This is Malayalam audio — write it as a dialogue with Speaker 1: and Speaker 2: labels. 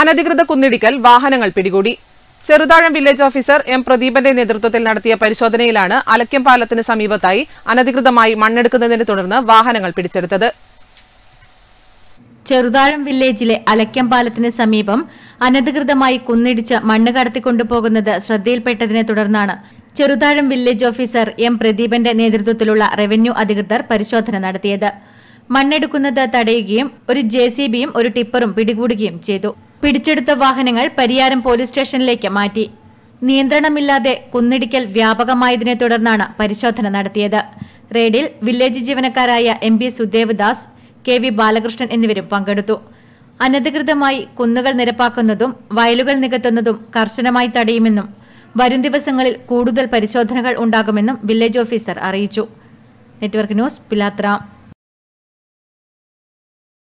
Speaker 1: അനധികൃത കുന്നിടിക്കൽ വാഹനങ്ങൾ പിടികൂടി ചെറുതാഴം വില്ലേജ് ഓഫീസർ എം പ്രദീപന്റെ നേതൃത്വത്തിൽ നടത്തിയ പരിശോധനയിലാണ് അലക്കം പാലത്തിന് സമീപത്തായി അനധികൃതമായി മണ്ണെടുക്കുന്നതിനെ തുടർന്ന് വാഹനങ്ങൾ പിടിച്ചെടുത്തത്
Speaker 2: ചെറുതാഴം വില്ലേജിലെ അലക്കം പാലത്തിന് സമീപം അനധികൃതമായി കുന്നിടിച്ച് മണ്ണ് കടത്തിക്കൊണ്ടുപോകുന്നത് ശ്രദ്ധയിൽപ്പെട്ടതിനെ തുടർന്നാണ് ചെറുതാഴം വില്ലേജ് ഓഫീസർ എം പ്രദീപന്റെ നേതൃത്വത്തിലുള്ള റവന്യൂ അധികൃതർ പരിശോധന നടത്തിയത് മണ്ണെടുക്കുന്നത് തടയുകയും ഒരു ജെ ഒരു ടിപ്പറും പിടികൂടുകയും ചെയ്തു പിടിച്ചെടുത്ത വാഹനങ്ങൾ പരിയാരം പോലീസ് സ്റ്റേഷനിലേക്ക് മാറ്റി നിയന്ത്രണമില്ലാതെ കുന്നിടിക്കൽ വ്യാപകമായതിനെ തുടർന്നാണ് പരിശോധന നടത്തിയത് റെയ്ഡിൽ വില്ലേജ് ജീവനക്കാരായ M B Sudev K V Balakrishnan എന്നിവരും പങ്കെടുത്തു അനധികൃതമായി കുന്നുകൾ നിരപ്പാക്കുന്നതും വയലുകൾ നികത്തുന്നതും കർശനമായി തടയുമെന്നും വരും ദിവസങ്ങളിൽ കൂടുതൽ പരിശോധനകൾ ഉണ്ടാകുമെന്നും വില്ലേജ് ഓഫീസർ അറിയിച്ചു നെറ്റ്വർക്ക് ന്യൂസ് പിലാത്ര